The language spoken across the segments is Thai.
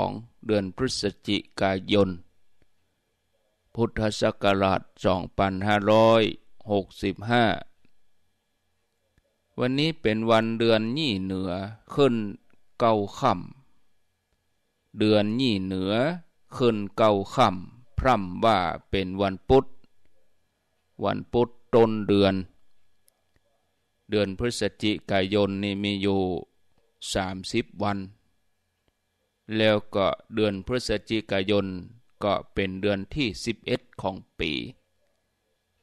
องเดือนพฤศจิกายน พุทธศักราช2565วันนี้เป็นวันเดือนยี่เหนือขึ้นเก้าค่ำเดือนยี่เหนือ ขึ้นเก้าค่ำพร่ำว่าเป็นวันพุธวันพุธต้นเดือน เดือนพฤศจิกายนนี่มีอยู่ส0ามิบวันแล้วก็เดือนพฤศจิกายน ก็เป็นเดือนที่11ของปี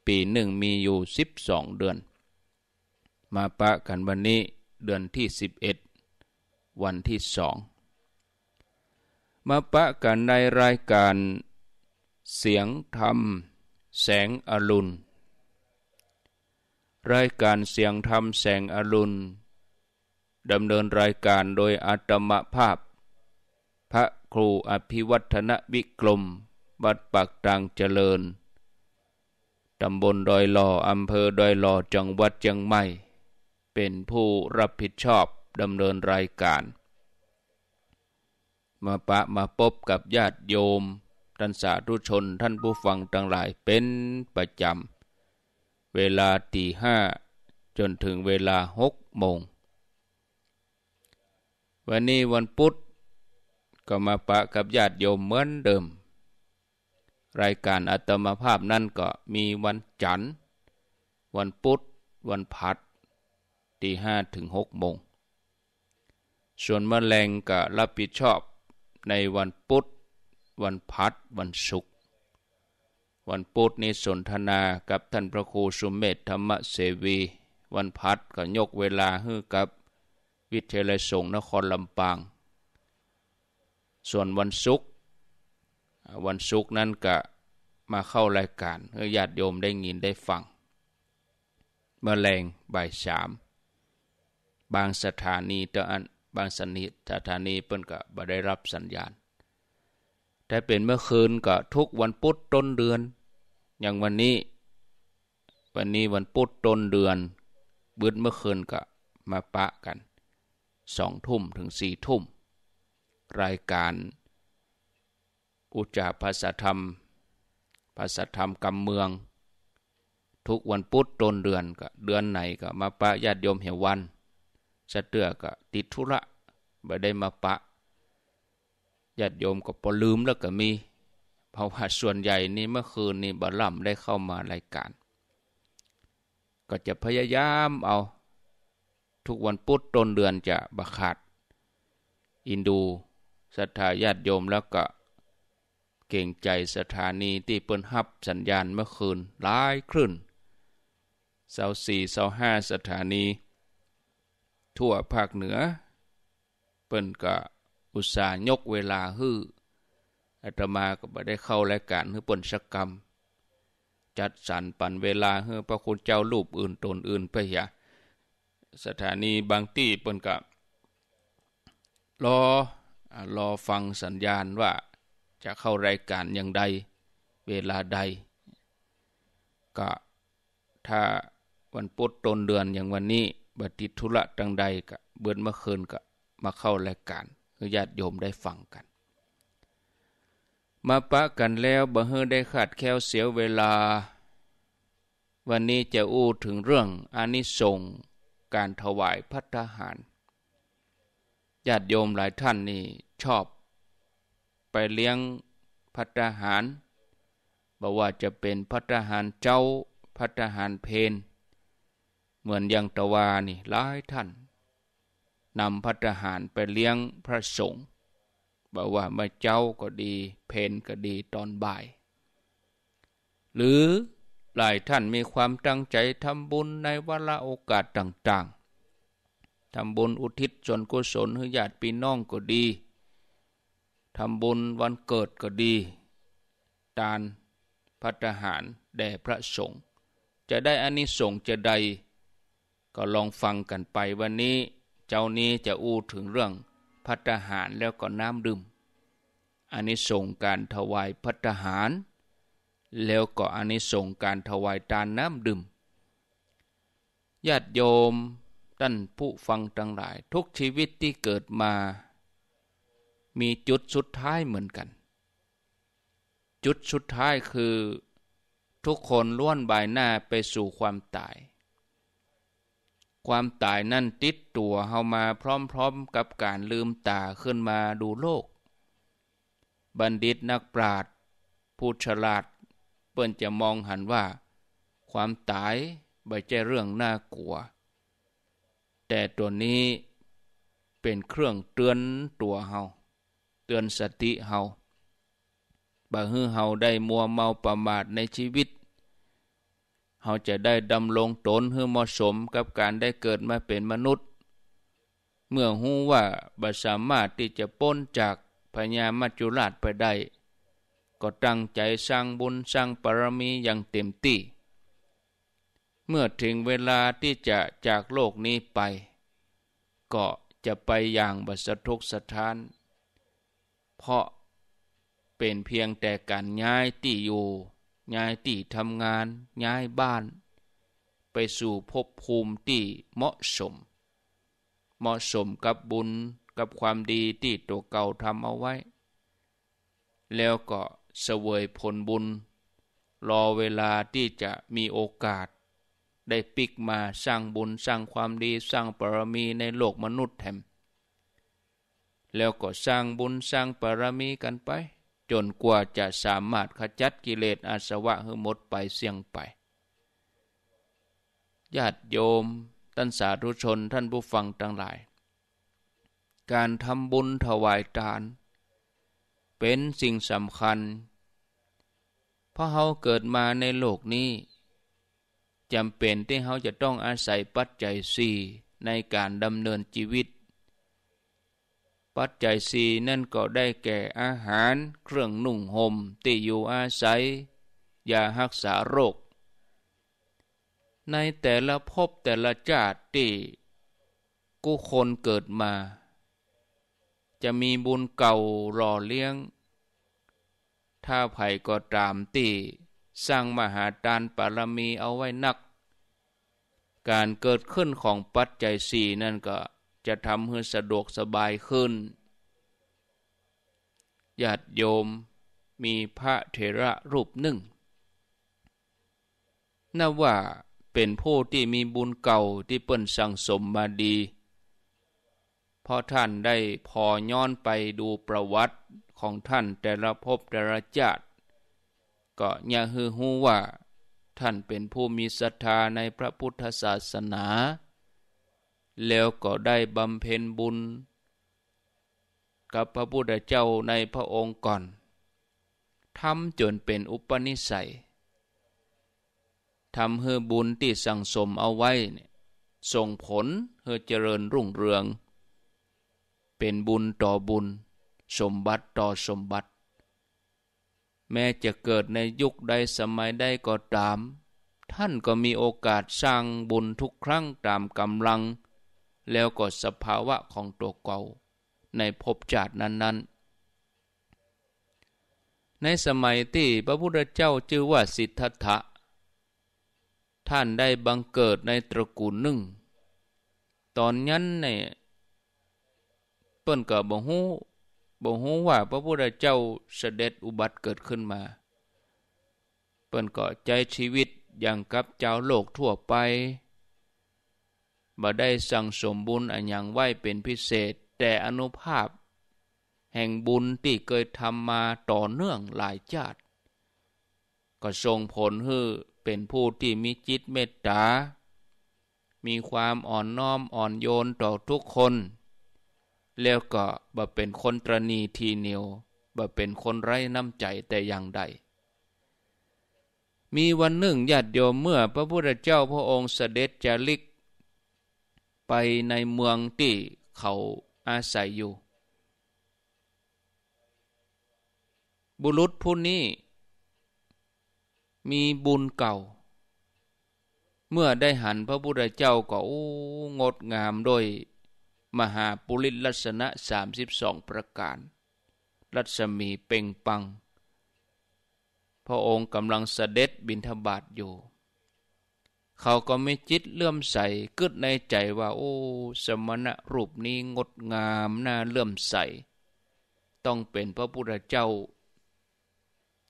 ปีหนึ่งมีอยู่ 12 เดือน มาปะกันวันนี้ เดือนที่ 11 วันที่สอง มาปะกันในรายการเสียงธรรม แสงอรุณ รายการเสียงธรรมแสงอรุณดำเนินรายการโดยอาตมภาพครูอภิวัฒนวิกรม วัดปากตรังเจริญ ตำบลดอยหล่อ อำเภอดอยหล่อ จังหวัดเชียงใหม่ เป็นผู้รับผิดชอบ ดำเนินรายการ มาปะมาพบกับญาติโยม ท่านสาธุชนท่านผู้ฟังทั้งหลายเป็นประจำเวลาตีห้า จนถึงเวลาหกโมง วันนี้วันพุธก็มาปะกับญาติโยมเหมือนเดิม รายการอัตมภาพนั่นก็มีวันจันทร์ วันพุธ วันพัดตีห้าถึงหกโมง ส่วนมแมลงก็รับผิดชอบในวันพุธ วันพัดวันศุกร์ วันพุธนี้สนทนากับท่านพระครูสุมเมธธรรมเสวี วันพัดก็ยกเวลาให้กับวิทยาลัยสงฆ์นครลำปางส่วนวันศุกร์วันศุกร์นั้นก็มาเข้ารายการเพื่อญาติโยมได้ยินได้ฟัง เมาแรงบ่ายสาม บางสถานีตอนบางสนิสถานี เปิ้นก็บ่ได้รับสัญญาณ แต่เป็นเมื่อคืนก็ทุกวันพุธต้นเดือน อย่างวันนี้วันนี้วันพุธต้นเดือนบืดเมื่อคืนก็มาปะกัน สองทุ่มถึงสี่ทุ่มรายการอุจจาภาษาธรรมภาษาธรรมกำเมือง ทุกวันพุธต้นเดือนก็เดือนไหนก็มาปะญาติโยมเหววันสะเตือก็ติดธุระไม่ได้มาปะญาติโยมก็พอลืมแล้วก็มีเพราะว่าส่วนใหญ่นี่เมื่อคืนนี่บาลัมได้เข้ามารายการ ก็จะพยายามเอาทุกวันพุธต้นเดือนจะบคขาดอินดูศรัทธาญาติโยมแล้วก็ เก่งใจสถานีที่เปิ้นฮับสัญญาณเมื่อคืนหลายคลื่นเสาสี่เสาห้าสถานี ทั่วภาคเหนือ เปิ้นก็ อุตส่าห์ยกเวลาฮื้ออาตมาก็ไม่ได้เข้ารายการฮื้อเปินสักกรรม จัดสรรปันเวลาฮื้อพระคุณเจ้ารูปอื่นตนอื่นพียะสถานีบางที่เปิ้นก็รอรอฟังสัญญาณว่าจะเข้ารายการอย่างใดเวลาใดก็ถ้าวันปุธต้นเดือนอย่างวันนี้ บัติธุระตังใดก็เบือนเมื่อคืนก็มาเข้ารายการือญาติโยมได้ฟังกัน มาปะกันแล้วบ่เฮอได้ขาดแควเสียเวลา วันนี้จะอู้ถึงเรื่องอานิสงส์การถวายพัฒหารญาติโยมหลายท่านนี่ชอบ ไปเลี้ยงพัตหารบอกว่าจะเป็นพัตหารเจ้าพัตหารเพน เหมือนยังตะวานี่หลายท่านนำพัตหารไปเลี้ยงพระสงฆ์บอกว่ามาเจ้าก็ดี เพนก็ดีตอนบ่าย หรือหลายท่านมีความตั้งใจทำบุญในวาระโอกาสต่างๆทำบุญอุทิศส่วนกุศลให้ญาติพี่น้อง ก็ดี ทำบุญวันเกิดก็ดีทานพัฒหารแด่พระสงฆ์จะได้อานิสงส์จะใด ก็ลองฟังกันไปวันนี้เจ้านี้จะอู้ถึงเรื่องพัฒหารแล้วก็น้ำดื่มอานิสงส์การถวายพัฒหาร แล้วก็อานิสงส์การถวายทานน้ำดื่มญาติโยมท่านผู้ฟังทั้งหลาย ทุกชีวิตที่เกิดมา มีจุดสุดท้ายเหมือนกัน จุดสุดท้ายคือ ทุกคนล้วนบายหน้าไปสู่ความตาย ความตายนั่นติดตัวเฮามาพร้อมๆกับการลืมตา ขึ้นมาดูโลก บัณฑิตนักปราชญ์ผู้ฉลาด เปิ้นจะมองหันว่า ความตายใบใจเรื่องน่ากลัวแต่ตัวนี้เป็นเครื่องเตือนตัวเฮาเตือนสติเฮาบ่ฮือเฮาได้มัวเมาประมาทในชีวิตเฮาจะได้ดำลงตนเพื่อเหมาะสมกับการได้เกิดมาเป็นมนุษย์ เมื่อหู้ว่าบ่สามารถที่จะป้นจากพญามัจจุราชไปได้ ก็ตั้งใจสร้างบุญสร้างปรมีอย่างเต็มที่เมื่อถึงเวลาที่จะจากโลกนี้ไป ก็จะไปอย่างบัสทุกสถาน เพราะเป็นเพียงแต่การย้ายที่อยู่ย้ายที่ทำงานย้ายบ้าน ไปสู่ภพภูมิที่เหมาะสม เหมาะสมกับบุญกับความดี ที่ตัวเก่าทำเอาไว้ แล้วก็เสวยผลบุญ รอเวลาที่จะมีโอกาสได้ปิกมาสร้างบุญสร้างความดีสร้างปรมีในโลกมนุษย์แถมแล้วก็สร้างบุญสร้างปรมีกันไป จนกว่าจะสามารถขจัดกิเลสอาสวะให้หมดไปเสี่ยงไปญาติโยมท่านสาธุชนท่านผู้ฟังทั้งหลาย การทำบุญถวายทาน เป็นสิ่งสำคัญเพราะเขาเกิดมาในโลกนี้จำเป็นที่เขาจะต้องอาศัยปัจจัยสี่ในการดำเนินชีวิต ปัจจัยสี่นั่นก็ได้แก่อาหารเครื่องนุ่งห่มที่อยู่อาศัยยารักษาโรค ในแต่ละภพแต่ละชาติที่กูคนเกิดมา จะมีบุญเก่ารอเลี้ยง ถ้าไผ่ก็ตามตีสร้างมหาทานปารมีเอาไว้นัก การเกิดขึ้นของปัจจัยสี่นั่นก็จะทำให้สะดวกสบายขึ้นญาติโยมมีพระเถระรูปหนึ่งนับว่าเป็นผู้ที่มีบุญเก่าที่เปิ้นสั่งสมมาดี พอท่านได้พอย้อนไปดูประวัติของท่านแต่ละพบแต่ละจาติก็อย่าฮือฮู้ว่า ท่านเป็นผู้มีศรัทธาในพระพุทธศาสนา แล้วก็ได้บำเพ็ญบุญ กับพระพุทธเจ้าในพระองค์ก่อนทำจนเป็นอุปนิสัยทำเฮอบุญที่สั่งสมเอาไว้ส่งผลเฮอเจริญรุ่งเรือง เป็นบุญต่อบุญสมบัติต่อสมบัติแม้จะเกิดในยุคใดสมัยใดก็ตาม ท่านก็มีโอกาสสร้างบุญทุกครั้งตามกำลัง แล้วก็สภาวะของตัวเก่าในภพจาตินั้น ๆ ในสมัยที่พระพุทธเจ้าชื่อว่าสิทธัตถะท่านได้บังเกิดในตระกูลหนึ่ง ตอนนั้นเนี่ยเปิ้นกับงหูบ่ฮู้ว่าพระพุทธเจ้าเสด็จอุบัติเกิดขึ้นมา เปิ้นกอใจชีวิตอย่างกับเจ้าโลกทั่วไปบ่ได้สั่งสมบุญอันยังไหวเป็นพิเศษแต่อนุภาพ แห่งบุญที่เคยทำมาต่อเนื่องหลายชาติก็ทรงผลให้เป็นผู้ที่มีจิตเมตตา มีความอ่อนน้อมอ่อนโยนต่อทุกคนแล้วก็บ่เป็นคนตรณีทีเนียวบ่เป็นคนไร้น้ำใจแต่อย่างใด มีวันหนึ่งญาติโยมเมื่อพระพุทธเจ้าพระองค์เสด็จจาริกไปในเมืองที่เขาอาศัยอยู่ บุรุษผู้นี้ มีบุญเก่า เมื่อได้หันพระพุทธเจ้าก็งดงามโดยมหาปุริลัษณะสามิบองประการ รัศมีเป่งปัง พระองค์กำลังเสด็จบินทบาทอยู่ เขาก็ไม่จิตเลื่อมใสกึดในใจว่าโอ้ สมณะรูปนี้งดงามน่าเลื่อมใส ต้องเป็นพระพุทธเจ้า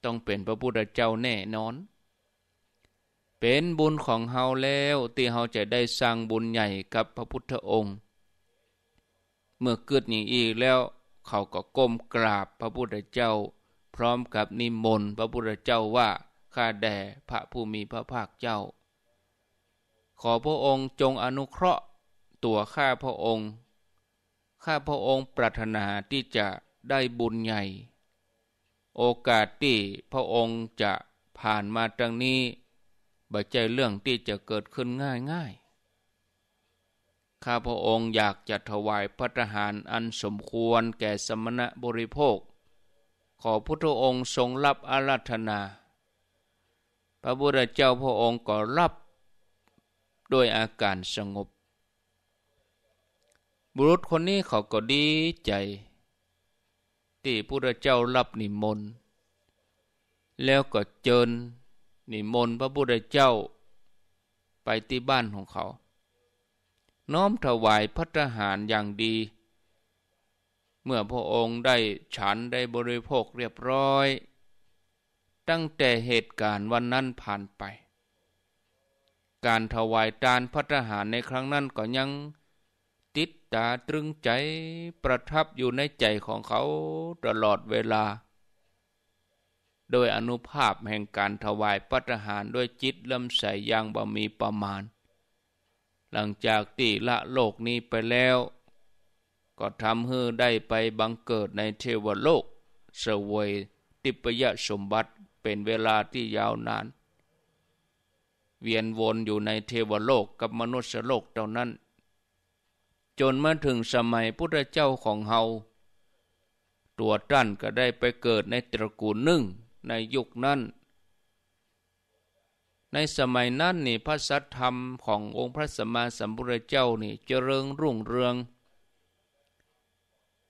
ต้องเป็นพระพุทธเจ้าแน่นอน เป็นบุญของเฮาแล้วที่เฮาจะได้สร้างบุญใหญ่กับพระพุทธองค์เมื่อเกิดอย่างอีกแล้วเขาก็ก้มกราบพระพุทธเจ้า พร้อมกับนิมนต์พระพุทธเจ้าว่าข้าแด่พระผู้มีพระภาคเจ้า ขอพระองค์จงอนุเคราะห์ตัวข้าพระองค์ข้าพระองค์ปรารถนาที่จะได้บุญใหญ่ โอกาสที่พระองค์จะผ่านมาตรงนี้บ่ใจเรื่องที่จะเกิดขึ้นง่ายๆข้าพระองค์อยากจะถวายพระทหารอันสมควรแก่สมณะบริโภค ขอพุทธองค์ทรงรับอาราธนา พระบุทธเจ้าพระองค์ก็รับโดยอาการสงบ บุรุษคนนี้เขาก็ดีใจที่พุทธเจ้ารับนิมนต์แล้วก็เจิญนิมนต์พระบุทธเจ้า ไปที่บ้านของเขาน้อมถวายพัฒหารอย่างดี เมื่อพระองค์ได้ฉันได้บริโภคเรียบร้อย ตั้งแต่เหตุการณ์วันนั้นผ่านไป การถวายทานพัฒหารในครั้งนั้น ก็ยังติดตาตรึงใจประทับอยู่ในใจของเขาตลอดเวลา โดยอนุภาพแห่งการถวายพัฒหารด้วยจิตลำใสอย่างบ่มีประมาณหลังจากที่ละโลกนี้ไปแล้ว ก็ทำให้ได้ไปบังเกิดในเทวโลกสวยติปยสมบัติ เป็นเวลาที่ยาวนาน เวียนวนอยู่ในเทวโลกกับมนุษยโลกเท่านั้น จนมาถึงสมัยพุทธเจ้าของเฮา ตัวตั้นก็ได้ไปเกิดในตระกูลหนึ่งในยุคนั้นในสมัยนั้นนี่พระสัทธรรมขององค์พระสัมมาสัมพุทธเจ้านี่เจริญรุ่งเรือง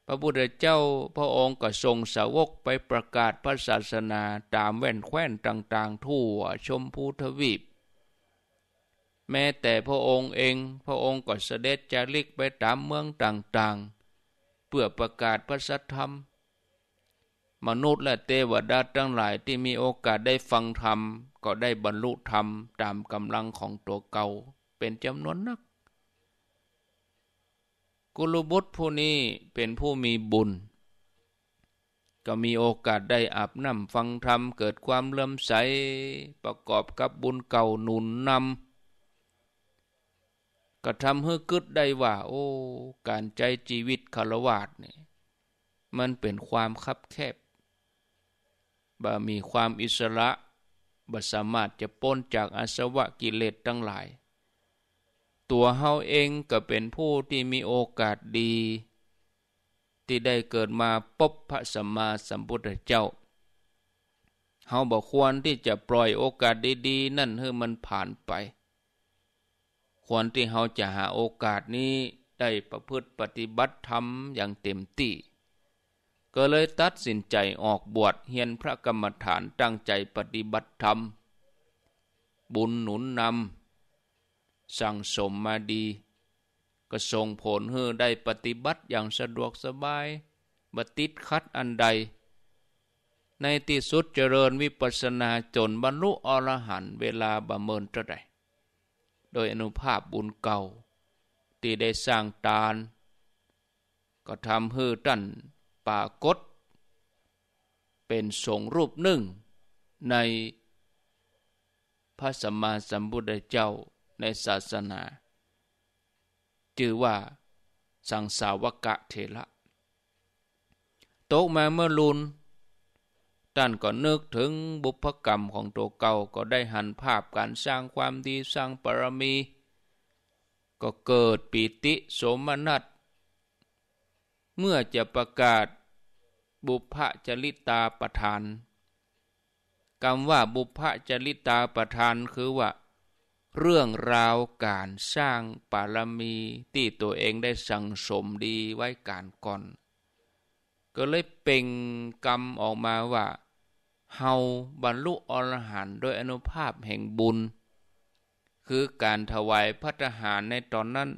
พระพุทธเจ้าพระองค์ก็ทรงสาวกไปประกาศพระศาสนาตามแว่นแคว้นต่างๆทั่วชมพูทวีป แม้แต่พระองค์เองพระองค์ก็เสด็จจาริกไปตามเมืองต่าง ๆ เพื่อประกาศพระสัทธรรมมนุษย์และเทวดาทั้งหลายที่มีโอกาสได้ฟังธรรมก็ได้บรรลุธรรมตามกำลังของตัวเก่าเป็นจำนวนนัก กุลบุตรผู้นี้เป็นผู้มีบุญ ก็มีโอกาสได้อาบน้ำฟังธรรมเกิดความเลื่อมใสประกอบกับบุญเก่าหนุนนำก็ทำให้กึดได้ว่าโอ้การใจชีวิตคารวาสเนี่ยมันเป็นความคับแคบบามีความอิสระบัสามารถจะพ้นจากอาสวะกิเลสทั้งหลาย ตัวเฮาเองก็เป็นผู้ที่มีโอกาสดี ที่ได้เกิดมาพบพระสัมมาสัมพุทธเจ้า เฮาบอกควรที่จะปล่อยโอกาสดีๆ นั่นให้มันผ่านไป ควรที่เฮาจะหาโอกาสนี้ได้ประพฤติปฏิบัติธรรมอย่างเต็มที่ก็เลยตัดสินใจออกบวชเฮียนพระกรรมฐานตั้งใจปฏิบัติธรรม บุญหนุนนำสั่งสมมาดี ก็ส่งผลให้ได้ปฏิบัติอย่างสะดวกสบายบติดคัดอันใด ในที่สุดเจริญวิปัสนาจนบรรลุอรหันต์เวลาบะเมินเท่าใดโดยอนุภาพบุญเก่าที่ได้สร้างตาน ก็ทำให้ทันปากฏเป็นสงรูปหนึ่งในพระสัมมาสัมพุทธเจ้าในศาสนาจือว่าสังสาวกะเทระตกมาเมื่อลุนท่านก็นึกถึงบุพกรรมของตัวเก่าก็ได้หันภาพการสร้างความดีสร้างปรมี ก็เกิดปีติสมนัตเมื่อจะประกาศบุพจริตาประธานคำว่าบุพจริตาประธานคือว่า เรื่องราวการสร้างปารมีที่ตัวเองได้สั่งสมดีไว้การก่อน ก็เลยเป็นกรรมออกมาว่าเฮาบรรลุอรหันต์โดยอนุภาพแห่งบุญ คือการถวายพระทหารในตอนนั้น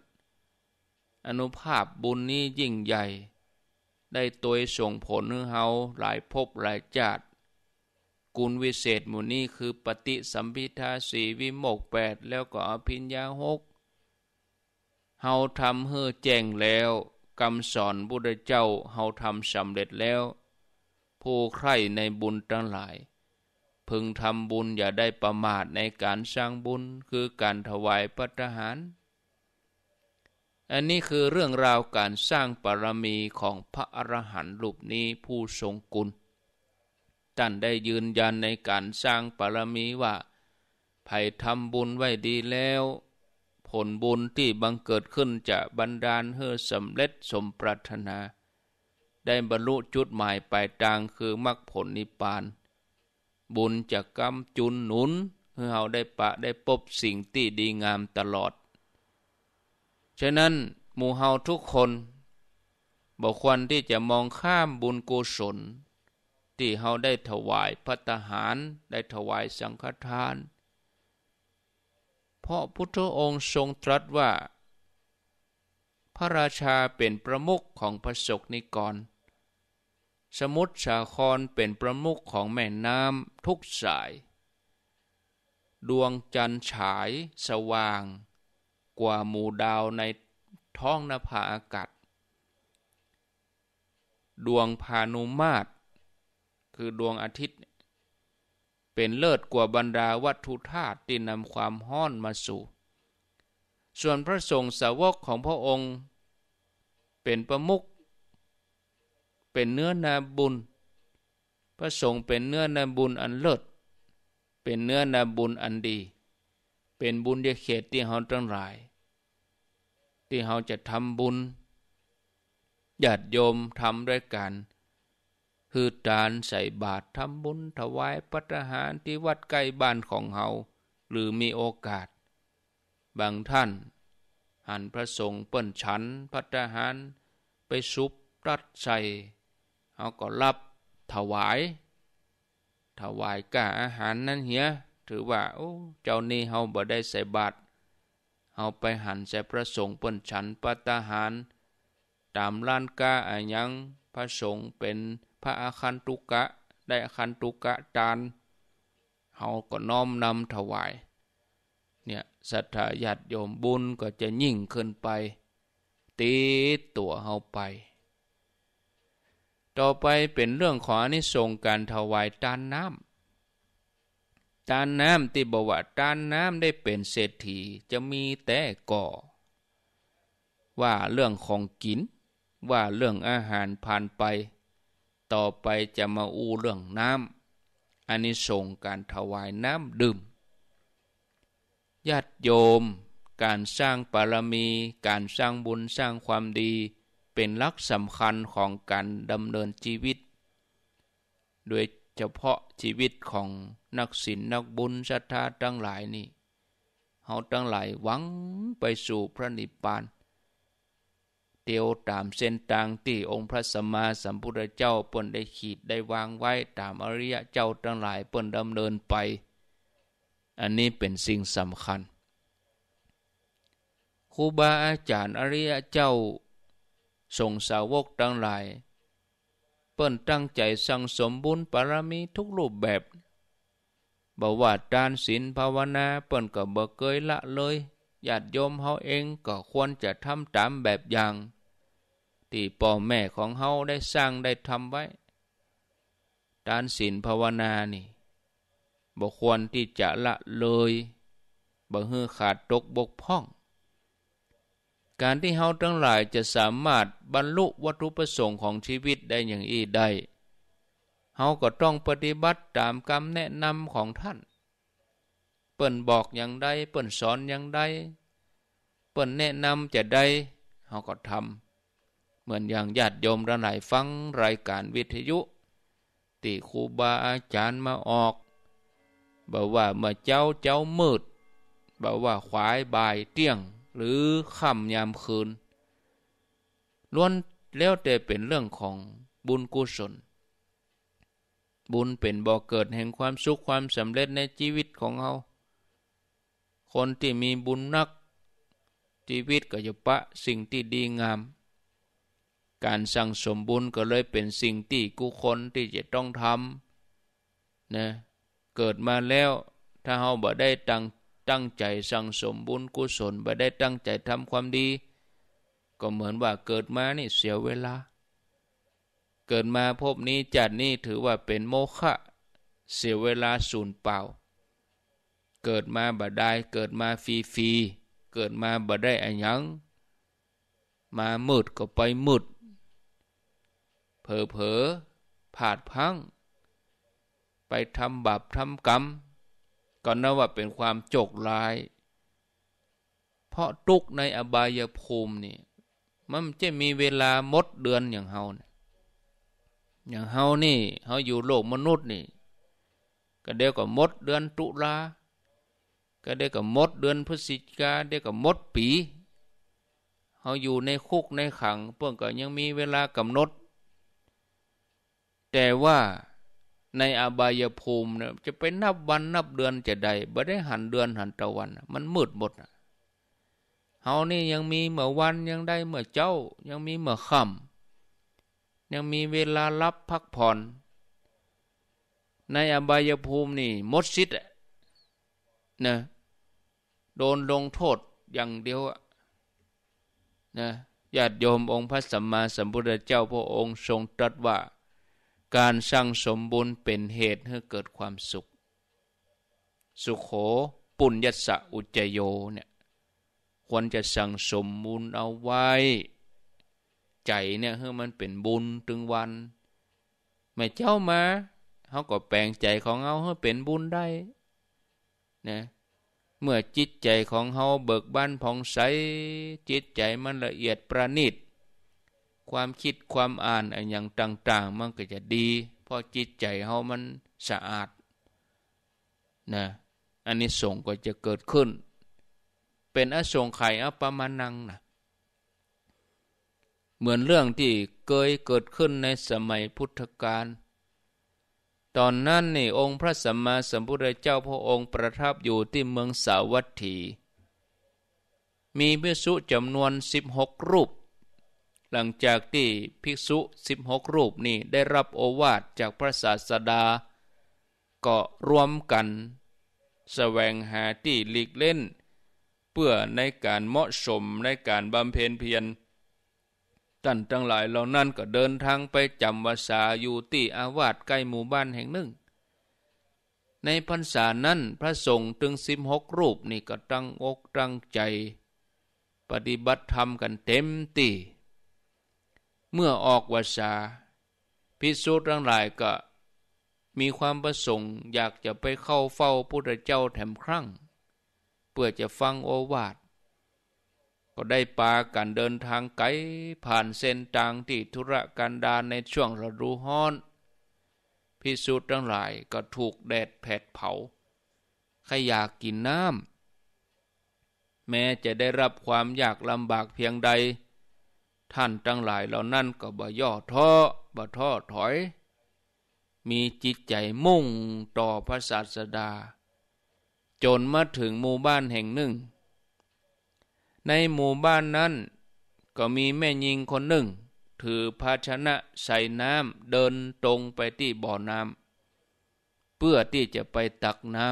อนุภาพบุญนี้ยิ่งใหญ่ ได้ตัวส่งผลเฮาหลายภพหลายจาติกุลวิเศษหมู่นี้คือปฏิสัมพิทาสีวิโมกแปดแล้วก็อภิญญาหกเฮาทำเฮ่อแจ้งแล้วคำสอนบุตรเจ้าเฮาทำสำเร็จแล้ว ผู้ใคร่ในบุญทั้งหลาย พึงทำบุญอย่าได้ประมาทในการสร้างบุญคือการถวายพัตหารอันนี้คือเรื่องราวการสร้างปารมีของพระอรหันต์รูปนี้ผู้ทรงกุลท่านได้ยืนยันในการสร้างปารมีว่าภัยทำบุญไว้ดีแล้ว ผลบุญที่บังเกิดขึ้นจะบันดาลให้สำเร็จสมปรารถนา ได้บรรลุจุดหมายปลายทางคือมรรคผลนิพพาน บุญจะกำจุนหนุน เฮ่อเราได้ปะได้พบสิ่งที่ดีงามตลอดฉะนั้น หมู่เฮาทุกคน บอกควรที่จะมองข้ามบุญกุศลที่เฮาได้ถวายพัตหารได้ถวายสังฆทาน เพราะพุทธองค์ทรงตรัสว่า พระราชาเป็นประมุขของพระศกนิกร สมุทรสาครเป็นประมุขของแม่น้ำทุกสาย ดวงจันทร์ฉายสว่างกว่าหมู่ดาวในท้องนภาอากาศดวงพานุมาตรคือดวงอาทิตย์ เป็นเลิศกว่าบรรดาวัตถุธาตุที่นำความห้อนมาสู่ ส่วนพระสงฆ์สาวกของพระองค์ เป็นประมุขเป็นเนื้อนาบุญ พระสงฆ์เป็นเนื้อนาบุญอันเลิศเป็นเนื้อนาบุญอันดีเป็นบุญเดียเขตที่เฮาทั้งหลาย ที่เฮาจะทำบุญญาติโยมทำด้วยกันคือทานใส่บาตรทำบุญถวายรัทหารที่วัดใกล้บ้านของเฮาหรือมีโอกาส บางท่าน หันพระสงฆ์เปิ้นฉันพัทหารไปซุปรัดใส่เฮาก็รับถวาย ถวายก้าอาหารนั่นเหียถือว่าโอ้เจ้านี่เฮาบ่ได้ใส่บาตรเฮาไปหันใส่พระสงฆ์เปิ้นฉันปัตาหาร ตามล้านกาอายัง พระสงฆ์เป็นพระอาคันตุกะได้อาคันตุกะจานเฮาก็น้อมนำถวายเนี่ยศรัทธาญาติโยมบุญก็จะยิ่งขึ้นไป ตีตัวเฮาไป ต่อไปเป็นเรื่องของอนิสงการถวายจานน้ำตานน้ำที่บอกว่าตานน้ำได้เป็นเศรษฐีจะมีแต่ก่อ ว่าเรื่องของกินว่าเรื่องอาหารผ่านไป ต่อไปจะมาอู้เรื่องน้ำอันนี้ส่งการถวายน้ำดื่มญาติโยมการสร้างปารมีการสร้างบุญสร้างความดีเป็นลักสำคัญของการดำเนินชีวิต โดยเฉพาะชีวิตของนักศีลนักบุญศรัทธาทั้งหลายนี่เฮาทั้งหลายหวังไปสู่พระนิพพานเตียวตามเส้นทางที่องค์พระสัมมาสัมพุทธเจ้าเปิ่นได้ขีดได้วางไว้ตามอริยะเจ้าทั้งหลาย เปิ่นดำเนินไป อันนี้เป็นสิ่งสำคัญ ครูบาอาจารย์อริยะเจ้าส่งสาวกทั้งหลาย เปิ่นตั้งใจสั่งสมบุญปารมีทุกรูปแบบบอกว่าทานศีลภาวนาเปิ่นก็บ่เคยละเลยญาติโยมเฮาเองก็ควรจะทำตามแบบอย่างที่พ่อแม่ของเฮาได้สร้างได้ทำไว้ทานศีลภาวนานี่บ่ควรที่จะละเลยบ่ฮือขาดตกบกพร่อง การที่เฮาทั้งหลายจะสามารถบรรลุวัตถุประสงค์ของชีวิตได้อย่างอีได้เฮาก็ต้องปฏิบัติตามคำแนะนำของท่าน เปิ่นบอกอย่างใด เปิ่นสอนอย่างใด เปิ่นแนะนำจะใดเฮาก็ทำ เหมือนอย่างญาติโยมระหลฟังรายการวิทยุ ติครูบาอาจารย์มาออกบอกว่าเมื่อเจ้าเจ้ามืดบอกว่าขวายบ่ายเตี้ยง หรือค่ำยามคืน ล้วนแล้วแต่เป็นเรื่องของบุญกุศลบุญเป็นบ่อเกิดแห่งความสุขความสำเร็จในชีวิตของเขาคนที่มีบุญนัก ชีวิตก็จะปะสิ่งที่ดีงาม การสั่งสมบุญก็เลยเป็นสิ่งที่กุคนที่จะต้องทำนะเกิดมาแล้ว ถ้าเขาบ่ได้ตั้งตั้งใจสั่งสมบุญกุศลบ่ได้ตั้งใจทำความดี ก็เหมือนว่าเกิดมานี่เสียเวลาเกิดมาพบนี้จัดนี้ถือว่าเป็นโมฆะเสียเวลาสูญเปล่า เกิดมาบ่ได้เกิดมาฟรีฟรีเกิดมาบ่ได้อนยัง มาหมืดก็ไปหมืดเผลอเผลอผาดพัง ไปทำบาปทำกรรม ก็นับว่าเป็นความจกลาย เพราะทุกในอบายภูมินี่มันจะมีเวลาหมดเดือนอย่างเฮาเนี่ยอย่างเฮานี่เฮาอยู่โลกมนุษย์นี่ ก็เดียวกับมดเดือนตุลา ก็เดียวกับมดเดือนพฤศจิกาเดียวกับมดปีเฮาอยู่ในคุกในขัง เพื่อนก็ยังมีเวลากำหนด แต่ว่าในอาบายภูมิเนี่ยจะไปนับวันนับเดือนจะใดม่ได้หันเดือนหันตะวัน มันมืดหมดเฮานี่ยังมีเมื่อวันยังได้เมื่อเจ้า ยังมีเมื่อค่ำยังมีเวลารับพักผ่อนในอบายภูมินี่มดสิทธ์นะโดนลงโทษอย่างเดียวนะญาติโยมองค์พระสัมมาสัมพุทธเจ้าพระองค์ทรงตรัสว่า การสร้างสมบูรณ์เป็นเหตุให้เกิดความสุข สุขโขปุญญสะอุจโยเนี่ยควรจะสั่งสมมูลเอาไว้ใจเนี่ยเฮ้มันเป็นบุญถึงวันแม่เจ้ามาเขาก็แปลงใจของเขาให้เป็นบุญได้นะเมื่อจิตใจของเขาเบิกบานผ่องใสจิตใจมันละเอียดประณีตความคิดความอ่านอะไรอย่างต่างๆ มันก็จะดีเพราะจิตใจเขามันสะอาดนะอันนี้ส่งก็จะเกิดขึ้น เป็นอสงไขยอปมานังนะเหมือนเรื่องที่เคยเกิดขึ้นในสมัยพุทธกาล ตอนนั้นนี่องค์พระสัมมาสัมพุทธเจ้าพระองค์ประทับอยู่ที่เมืองสาวัตถี มีภิกษุจำนวน 16 รูป หลังจากที่ภิกษุ 16 รูปนี่ได้รับโอวาทจากพระศาสดา ก็รวมกันสแสวงหาที่หลีกเล่น เพื่อในการเหมาะสมในการบำเพ็ญเพียรท่านทั้งหลายเหล่านั้นก็เดินทางไปจำวาสาอยู่ที่อาวาสใกล้หมู่บ้านแห่งหนึ่ง ในพรรษานั้นพระสงฆ์ถึงสิบหกรูปนี่ก็ตั้งอกตั้งใจปฏิบัติธรรมกันเต็มตี เมื่อออกวาสาพิสูจน์ทั้งหลายก็มีความประสงค์อยากจะไปเข้าเฝ้าพุทธเจ้าแถมครั้ง เพื่อจะฟังโอวาทก็ได้ปากันเดินทางไกล ผ่านเส้นทางที่ธุระกันดารในช่วงฤดูฮ้อน พิสูจน์ทั้งหลายก็ถูกแดดแผดเผาใครอยากกินน้ำแม้จะได้รับความยากลำบากเพียงใด ท่านทั้งหลายเหล่านั้นก็บ่ย่อท้อบ่ท้อถอย มีจิตใจมุ่งต่อพระศาสดา จนมาถึงหมู่บ้านแห่งหนึ่งในหมู่บ้านนั้นก็มีแม่ยิงคนหนึ่ง ถือภาชนะใส่น้ำเดินตรงไปที่บ่อน้ำเพื่อที่จะไปตักน้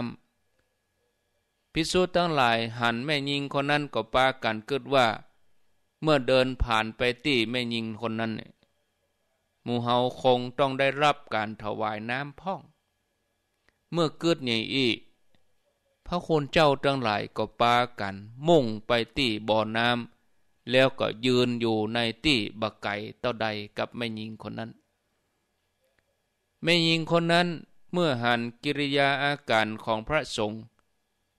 ำพิสูจน์ทั้งหลายหันแม่ยิงคนนั้นก็ปากันเกิดว่า เมื่อเดินผ่านไปที่แม่ยิงคนนั้นหมู่เฮาคงต้องได้รับการถวายน้ำพ่อง เมื่อเกิดใหญ่อีกระคคนเจ้าทั้งหลายก็ปากัน มุ่งไปที่บ่อน้ำแล้วก็ยืนอยู่ในที่บักไก่เต่าใดกับแม่หญิงคนนั้นแม่หญิงคนนั้นเมื่อหันกิริยาอาการของพระสงฆ์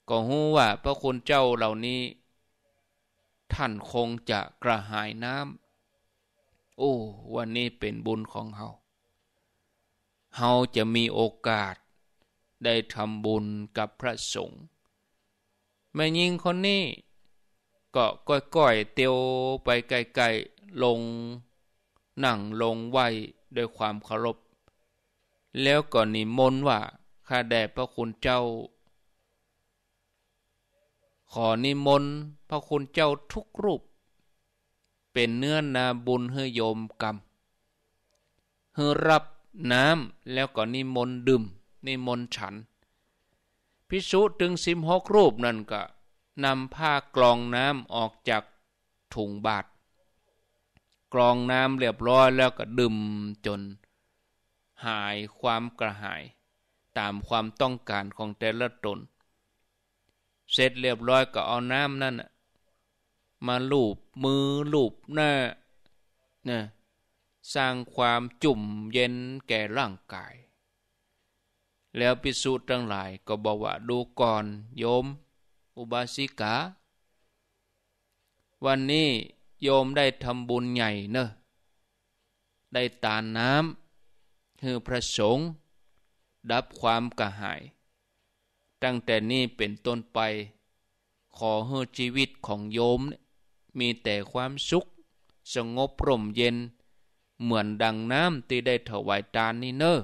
ก็หูว่าพระคุณเจ้าเหล่านี้ ท่านคงจะกระหายน้ำโอ้วันนี้เป็นบุญของเฮาเฮาจะมีโอกาสได้ทำบุญกับพระสงฆ์แม่ยิงคนนี้ ก็ก้อยๆเตียวไปไกลๆลงนั่งลงไหวด้วยความเคารพ แล้วก็นิมนต์ว่า ข้าแด่พระคุณเจ้า ขอนิมนต์พระคุณเจ้าทุกรูปเป็นเนื้อนาบุญเฮยโยมกรรมเฮรับน้ำแล้วก็นิมนต์ดื่มนิมนต์ฉัน พิสุถึงสิมหกรูปนั่นก็นำผ้ากรองน้ำออกจากถุงบาทกรองน้ำเรียบร้อยแล้วก็ดื่มจน หายความกระหายตามความต้องการของแต่ละตน เสร็จเรียบร้อยก็เอาน้ำนั่น มาลูบมือลูบหน้านะสร้างความจุ่มเย็นแก่ร่างกายแล้วปิสุทั้งหลายก็บอกว่าดูก่อนโยมอุบาสิกา วันนี้โยมได้ทำบุญใหญ่เนอะได้ตานน้ำคือพระสงฆ์ดับความกระหาย ตั้งแต่นี้เป็นต้นไป ขอให้ชีวิตของโยมมีแต่ความสุข สงบร่มเย็น เหมือนดังน้ำที่ได้ถวายตานนี่เนอะ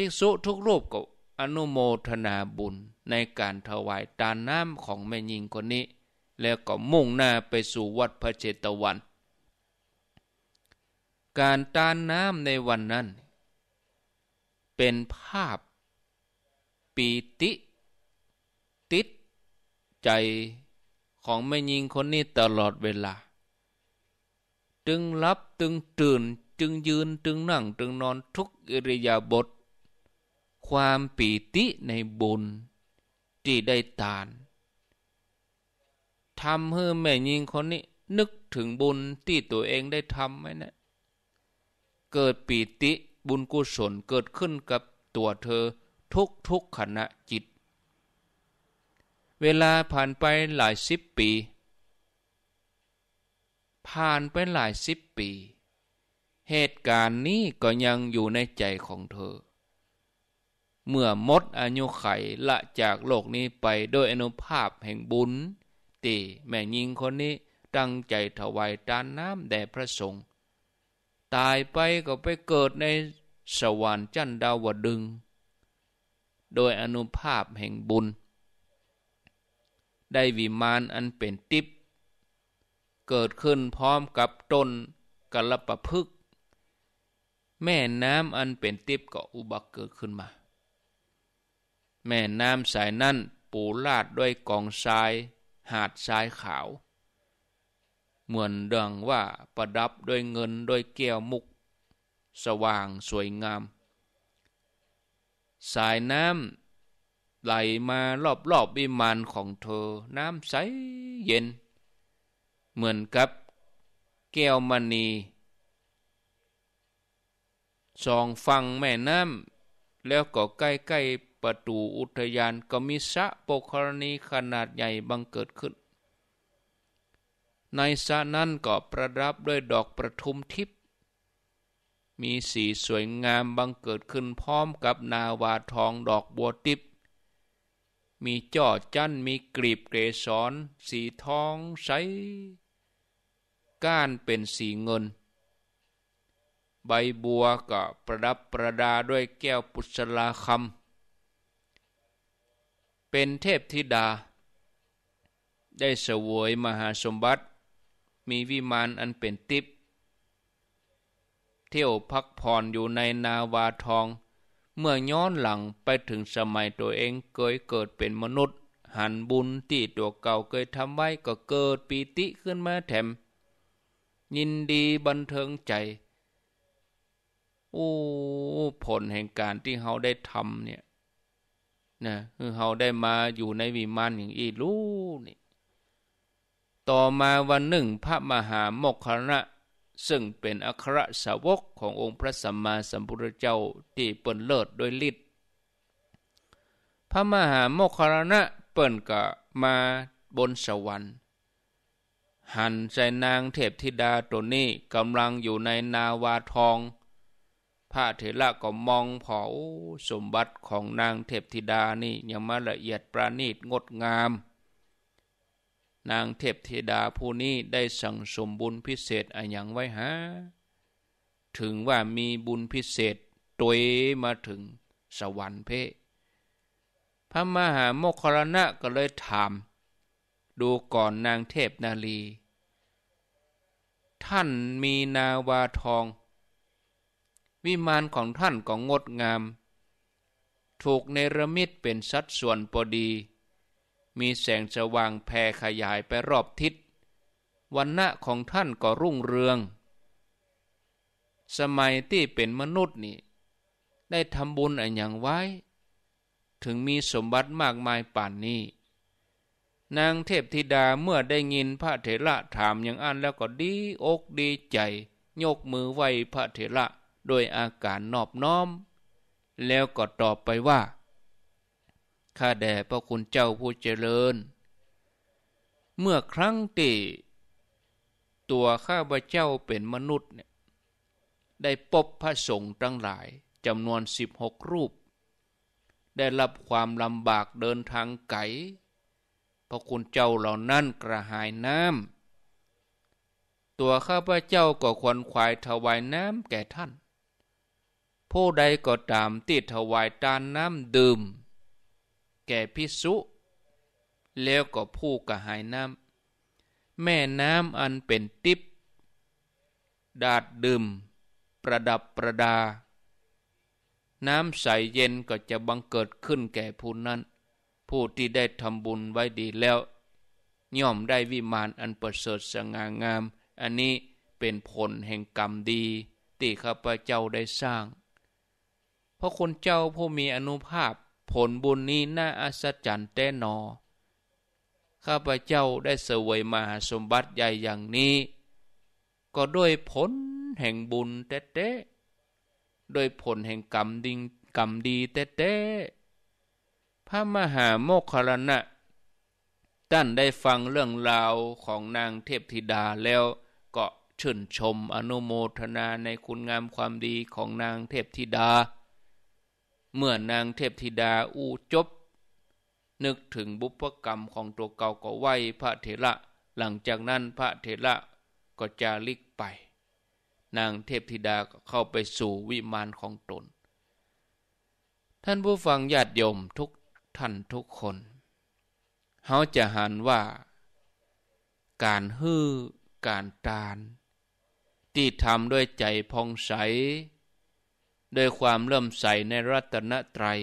ภิกษุทุกรูปก็อนุโมทนาบุญ ในการถวายตาน้ำของแม่ญิงคนนี้ แล้วก็มุ่งหน้าไปสู่วัดพระเจตวัน การตาน้ำในวันนั้น เป็นภาพปีติ ติดใจของแม่ญิงคนนี้ตลอดเวลา จึงรับจึงตื่นจึงยืนจึงนั่งจึงนอนทุกอิริยาบถความปีติในบุญที่ได้ทานทำให้แม่ยิงคนนี้นึกถึงบุญที่ตัวเองได้ทำไหมนะเกิดปีติบุญกุศลเกิดขึ้นกับตัวเธอทุกทุกขณะจิต เวลาผ่านไปหลายสิบปี ผ่านไปหลายสิบปี เหตุการณ์นี้ก็ยังอยู่ในใจของเธอเมื่อมดอายุไขละจากโลกนี้ไปโดยอนุภาพแห่งบุญตีแม่ยิงคนนี้ตั้งใจถวายทานน้ำแด่พระสงฆ์ตายไปก็ไปเกิดในสวรรค์จันดาวดึง โดยอนุภาพแห่งบุญ ได้วิมานอันเป็นติปเกิดขึ้นพร้อมกับต้นกัลปะพึก แม่น้ำอันเป็นติปก็ อุบัิเกิดขึ้นมาแม่น้ำสายนั่นปูลาดด้วยกองทราย หาดทรายขาว เหมือนดังว่าประดับด้วยเงินด้วยแก้วมุก สว่างสวยงาม สายน้ำ ไหลมารอบรอบวิมานของเธอน้ำใสเย็น เหมือนกับ แก้วมณี สองฟังแม่น้ำ แล้วก็ใกล้ๆประตูอุทยานก็มีสระปกครณีขนาดใหญ่บังเกิดขึ้น ในสระนั้นก็ประดับด้วยดอกประทุมทิพย์มีสีสวยงามบังเกิดขึ้นพร้อมกับนาวาทองดอกบัวทิพย์มีจอจั้นมีกลีบเกสรสีทองใสก้านเป็นสีเงิน ใบบัว ก็ ประดับประดาด้วยแก้ว ปุษลาคำเป็นเทพธิดาได้เสวยมหาสมบัติ มีวิมานอันเป็นทิพย์เที่ยวพักผ่อนอยู่ในนาวาทอง เมื่อย้อนหลังไปถึงสมัยตัวเองเคยเกิดเป็นมนุษย์หันบุญที่ตัวเก่าเคยทำไว้ก็เกิดปีติขึ้นมาแถม ยินดีบันเทิงใจโอ้ผลแห่งการที่เขาได้ทำเนี่ยนะเราได้มาอยู่ในวิมานอย่างอีรู้นี่ ต่อมาวันหนึ่งพระมหาโมคคณะซึ่งเป็นอัครสาวกขององค์พระสัมมาสัมพุทธเจ้าที่เปิ่นเลิศโดยฤทธิ์พระมหาโมคคณะเปิ่นก็มาบนสวรรค์ หันใจนางเทพธิดาตัวนี้กำลังอยู่ในนาวาทองระเถระก็มองเผาสมบัติของนางเทพธิดานี่ยังมาละเอียดประณีตงดงาม นางเทพธิดาผู้นี้ได้สั่งสมบุญพิเศษอะอย่างไว้ฮะถึงว่ามีบุญพิเศษตัวมาถึงสวรรค์เพพระมหาโมคคลณะก็เลยถาม ดูก่อนนางเทพนาลี ท่านมีนาวาทองวิมานของท่านก็งดงาม ถูกเนรมิตเป็นสัดส่วนพอดี มีแสงสว่างแผ่ขยายไปรอบทิศ วันณะของท่านก็รุ่งเรือง สมัยที่เป็นมนุษย์นี่ ได้ทำบุญอันย่างไว้ ถึงมีสมบัติมากมายป่านนี้ นางเทพธิดาเมื่อได้ยินพระเถระถามอย่างอันแล้วก็ดีอกดี ใจ ยกมือไหวพระเถระโดยอาการนอบน้อม แล้วก็ตอบไปว่า ข้าแด่พระคุณเจ้าผู้เจริญ เมื่อครั้งตีตัวข้าพระเจ้าเป็นมนุษย์เนี่ยได้พบพระสงฆ์ทั้งหลายจำนวนสิบหกรูป ได้รับความลำบากเดินทางไกลพระคุณเจ้าเหล่านั้นกระหายน้ำตัวข้าพระเจ้าก็ควรควายถวายน้ำแก่ท่านผู้ใดก็ตามที่ถวายตานน้ำดื่ม แก่พิสุแล้วก็ผู้กระหายน้ำแม่น้ำอันเป็นติปดาดดื่ม ประดับประดา น้ำใสเย็นก็จะบังเกิดขึ้นแก่ผู้นั้น ผู้ที่ได้ทำบุญไว้ดีแล้ว ย่อมได้วิมานอันประเสริฐสง่างาม อันนี้เป็นผลแห่งกรรมดีที่ข้าพเจ้าได้สร้างเพราะคนเจ้าผู้มีอนุภาพผลบุญนี้น่าอัศจรรย์แต่นอ ข้าพเจ้าได้เสวยมหาสมบัติใหญ่อย่างนี้ ก็ด้วยผลแห่งบุญเต๊ะโดยผลแห่งกรรมดิงกรรมดีเต๊ะพระมหาโมคคลนะ ท่านได้ฟังเรื่องราวของนางเทพธิดาแล้วก็ชื่นชมอนุโมทนาในคุณงามความดีของนางเทพธิดาเมื่อนางเทพธิดาอูจบ นึกถึงบุพกรรมของตัวเก่าก็ไหวพระเถระหลังจากนั้นพระเถระก็จะลิกไป นางเทพธิดาก็เข้าไปสู่วิมานของตน ท่านผู้ฟังญาติโยมทุก ท่านทุกคนเขาจะหันว่า การฮื้อการตาน ที่ทำด้วยใจพองใสโดยความเริ่มใสในรัตนตรัย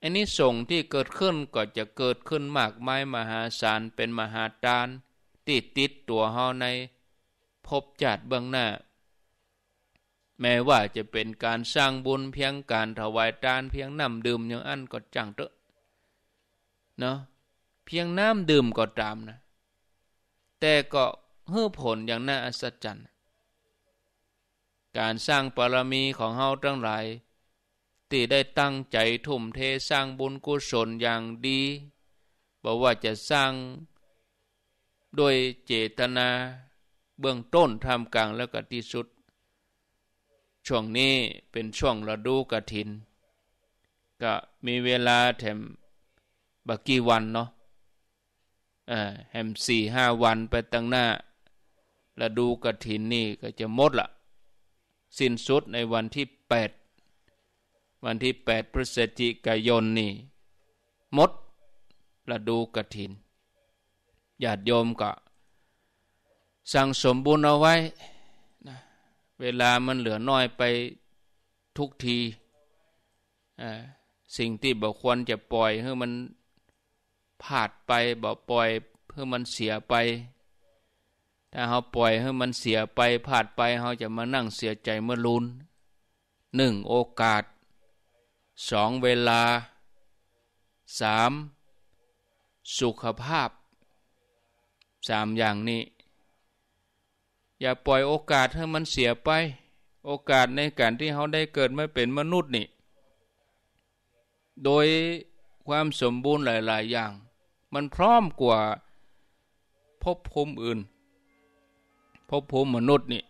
อันนี้ส่งที่เกิดขึ้นก็จะเกิดขึ้นมากมายมหาศาลเป็นมหาทาน ติดติดตัวห่อในพบจัดเบื้องหน้า แม้ว่าจะเป็นการสร้างบุญเพียงการถวายทาน เพียงน้ำดื่มอย่างอันก็จังเตอะเนาะเพียงน้ำดื่มก็ตามนะแต่ก็เฮือผลอย่างน่าอัศจรรย์การสร้างปารมีของเฮาทั้งหลาย ที่ได้ตั้งใจทุ่มเทสร้างบุญกุศลอย่างดีบอกว่าจะสร้างโดยเจตนาเบื้องต้นทำกลางแล้วก็ที่สุด ช่วงนี้เป็นช่วงฤดูกระถิน ก็มีเวลาแถมบักกี่วันเนาะแถมสี่ห้าวันไปตั้งหน้าฤดูกระถินนี่ก็จะหมดละสิ้นสุดในวันที่ 8 วันที่ 8พฤศจิกายนนี่มดระดูกระถินญาติโยมก็สั่งสมบุญเอาไว้นะเวลามันเหลือน้อยไปทุกที สิ่งที่บอกควรจะปล่อยให้มันพ่าดไปบอกปล่อยเพื่อมันเสียไปถ้าเขาปล่อยให้มันเสียไปผ่านไปเขาจะมานั่งเสียใจเมื่อลุนหนึ่งโอกาสสองเวลาสามสุขภาพสามอย่างนี้ อย่าปล่อยโอกาสให้มันเสียไป โอกาสในการที่เขาได้เกิดมาเป็นมนุษย์นี่ โดยความสมบูรณ์หลาย ๆ อย่าง มันพร้อมกว่าพบภูมิอื่นบภูมิมนุษย์นี่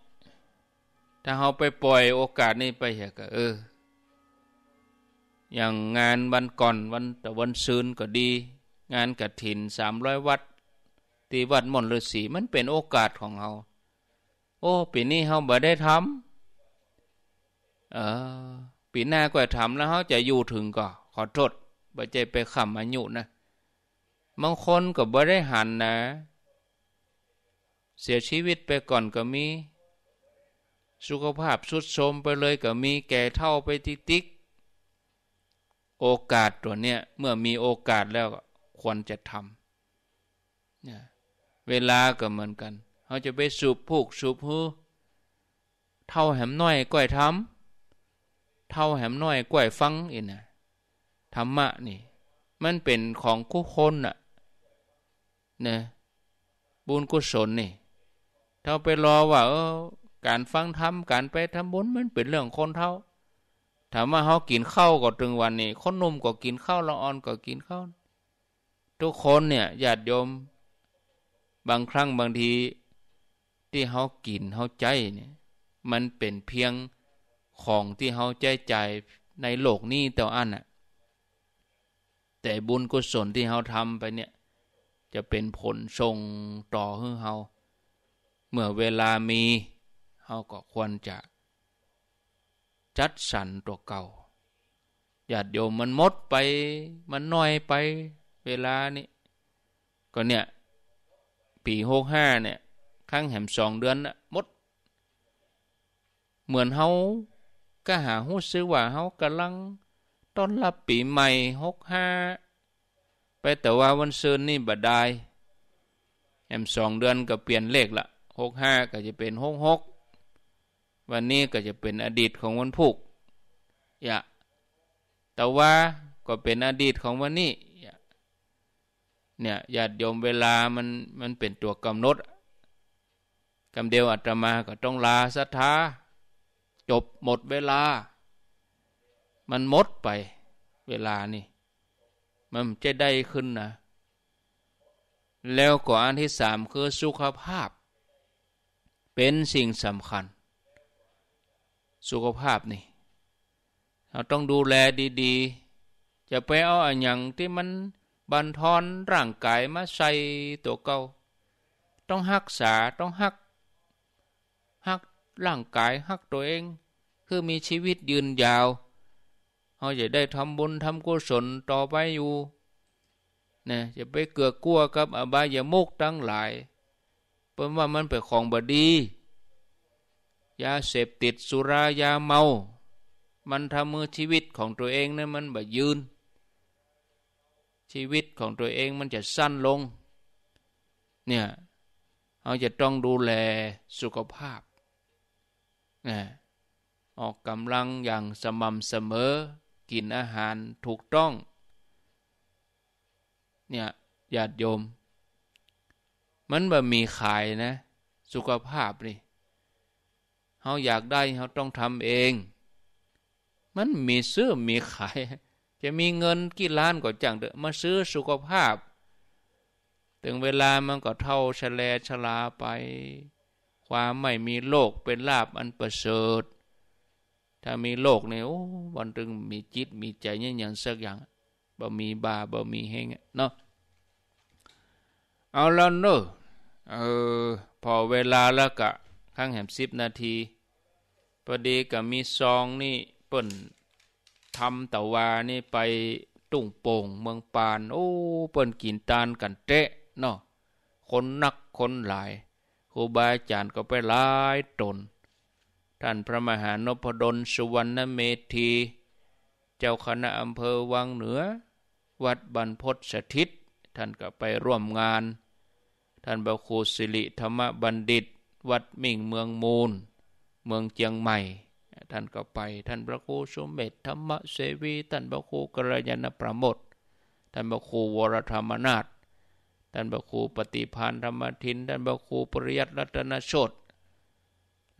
ถ้าเราไปปล่อยโอกาสนี้ไปเหก็ เออ อย่างงานวันก่อนวันแต่วันซืนก็ดี งานกระถินสามร้อยวัดตีวัดมนฤษีมันเป็นโอกาสของเรา โอ้ ปีนี้เราบ่ได้ทำเออ ปีหน้าก็ทำแล้วเขาจะอยู่ถึงก็ขอโทษบ่ใจไปขำอายุนะ บางคนก็บ่ได้หันนะเสียชีวิตไปก่อนก็มี สุขภาพสุดโทมไปเลยก็มี แก่เท่าไปติ๊กติ๊ก โอกาสตัวเนี้ยเมื่อมีโอกาสแล้วควรจะทำเนี่ยเวลาก็เหมือนกัน เขาจะไปสูบผูกสูบหูเท่าแหมน้อยก้อยทำเท่าแหมน้อยก้อยฟังอีนะธรรมะนี่มันเป็นของคู่คนอะนะบุญกุศลนี่เท่าไปรอว่าเออการฟังธรรมการไปทำบุญมันเป็นเรื่องคนเท่าถามว่าเขากินข้าวก็ถึงวันนี้ คนนุ่มก็กินข้าวละอ่อนก็กินข้าวทุกคนเนี่ยญาติโยมบางครั้งบางทีที่เขากินเขาใจเนี่ยมันเป็นเพียงของที่เขาใจใจในโลกนี้แต่อันอะแต่บุญกุศลที่เขาทำไปเนี่ยจะเป็นผลส่งต่อให้เขาเมื่อเวลามีเขาก็ควรจะจัดสรรตัวเก่า่าดีโยมมันมดไป มันน้อยไป เวลานี้ ก็เนี่ย ปีหกห้าเนี่ย ครั้งแหมสองเดือนะมด เหมือนเฮาก็หาหู้ซื้อว่าเฮากำลัง ต้อนรับปีใหม่หกห้า ไปแต่ว่าวันซืนนี่บัดได้แหมสองเดือนก็เปลี่ยนเลขละหกห้าก็จะเป็นหกหกวันนี้ก็จะเป็นอดีตของวันพุกยะแต่ว่าก็เป็นอดีตของวันนี้เนี่ยญาติโยมเวลามันมันเป็นตัวกำหนดกำเดียวอัตมาก็ต้องลาศรัทธา จบหมดเวลา มันหมดไปเวลานี่มันจะได้ขึ้นนะ แล้วก็อันที่สามคือสุขภาพเป็นสิ่งสำคัญ สุขภาพนี่เราต้องดูแลดีๆ จะไปเอาอย่างที่มันบันทอนร่างกายมาใส่ตัวเก่าต้องหักษาต้องหักหักร่างกายหักตัวเอง คือมีชีวิตยืนยาวเราจะได้ทำบุญทำกุศลต่อไปอยู่นะจะไปเกือกกลัวกับอบายามุกทั้งหลายเพราะว่ามันเป็นของบดี ยาเสพติดสุรายาเมา มันทำมือชีวิตของตัวเองนะั้นมันบบยืน ชีวิตของตัวเองมันจะสั้นลงเนี่ยเราจะต้องดูแลสุขภาพนะออกกำลังอย่างสม่ำเสมอกินอาหารถูกต้องเนี่ยญาติโยมมันบ่มีขายนะ สุขภาพนี่เขาอยากได้เขาต้องทำเอง มันมีซื้อมีขาย จะมีเงินกี่ล้านก็จังเดอะมาซื้อสุขภาพ ถึงเวลามันก็เท่าชะแลชลาไป ความไม่มีโลกเป็นลาบอันประเสริฐถ้ามีโลกเนี่ยโอ้วันตึงมีจิตมีใจเนี่ยอย่างสักอย่างบ่มีบาบ่มีเฮงเนาะเอาแล้วเนอะเออ พอเวลาแล้วกะข้างแหมสิบนาทีพอดีกับมีซองนี่เปิ้นทำตะวานี่ไปตุ่งโป่งเมืองปาน โอ้ เปิ้นกินตาลกันเตะเนาะ คนนักคนหลายครูบาอาจารย์ก็ไปหลายตน ท่านพระมหานพดลสุวรรณเมธี เจ้าคณะอำเภอวังเหนือ วัดบรรพศสถิต ท่านก็ไปร่วมงานท่านบาครูสิริธรรมบัณฑิต วัดมิ่งเมืองมูล เมืองเจียงใหม่ ท่านก็ไปท่านพระครูสมเด็จธรรมเสวี ท่านพระครูกรยานประมดท่านพระครูวรธรรมนาฏท่านพระครูปฏิพานธรรมทินท่านพระครูปริยัตรัตนชด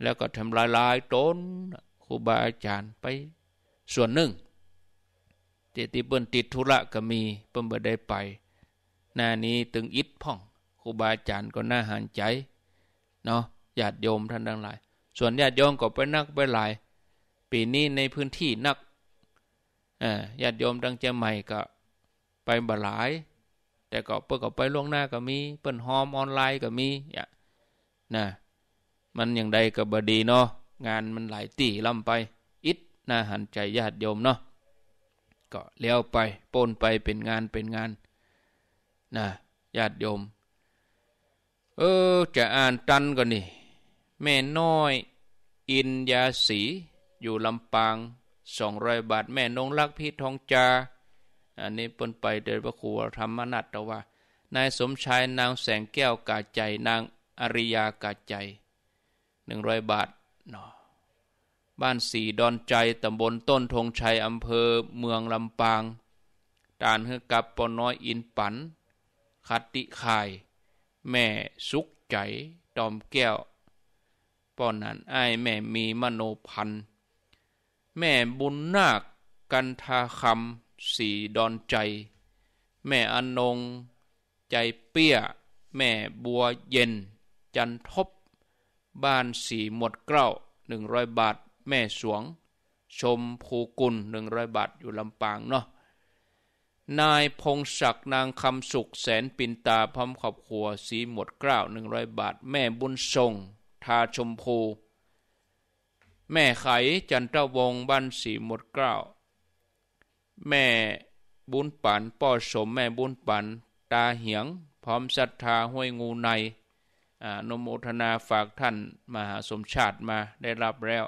แล้วก็ทำลายลายตนครูบาอาจารย์ไป ส่วนหนึ่ง เจติเปิ้ลติดธุระก็มีเปิ้นบ่ได้ไป หน้านี้ตึงอิดพ่องครูบาอาจารย์ก็น่าหันใจเนาะญาติโยมท่านทั้งหลาย ส่วนญาติโยมก็ไปนักไปหลาย ปีนี้ในพื้นที่นักญาติโยมดังเจ้ใหม่ก็ ไปบหลาย แต่ก็เปิ่ก็ไปล่วงหน้าก็มีเปิ้นฮอมออนไลน์ก็มีอ่านะมันอย่างใดก็บดีเนาะงานมันหลายตีล่ำไปอิดน่าหันใจญาติโยมเนาะก็เลี้ยวไปปนไปเป็นงานเป็นงานนะญาติโยมเออจะอ่านตันก่อนนี่ แม่น้อยอินยาสี อยู่ลำปางสองร้อยบาทแม่นงรักพี่ทองจา อันนี้เปนไปเดินพระครูธรรมนัตตว่านายสมชายนางแสงแก้วกาใจ นางอริยากาใจหนึ่งร้อยบาทนบ้านสีดอนใจตำบลต้นธงชัยอำเภอเมืองลำปางตานเฮกับปอน้อยอินปันคัตติไข่แม่สุขใจ ตอมแก้วป้อนนั้นไอ้แม่มีมโนพันแม่บุญนาคกันทาคำสีดอนใจ แม่อนงใจเปี้ยแม่บัวเย็น จันทบ บ้านสีหมดเกล้าหนึ่งร้อยบาท แม่สวง ชมภูกุลหนึ่งร้อยบาท อยู่ลำปางเนาะนายพงศักดิ์นางคำสุขแสนปินตาพร้อมครอบครัวสีหมดเกล้าหนึ่งร้อยบาท แม่บุญทรงทาชมพู แม่ไขจันทวงบ้านสีหมดเกล้า แม่บุญปันป้อสม แม่บุญปันตาเหียง พร้อมศรัทธาห้วยงูใน นมโอทนาฝากท่านมหาสมชาติมาได้รับแล้ว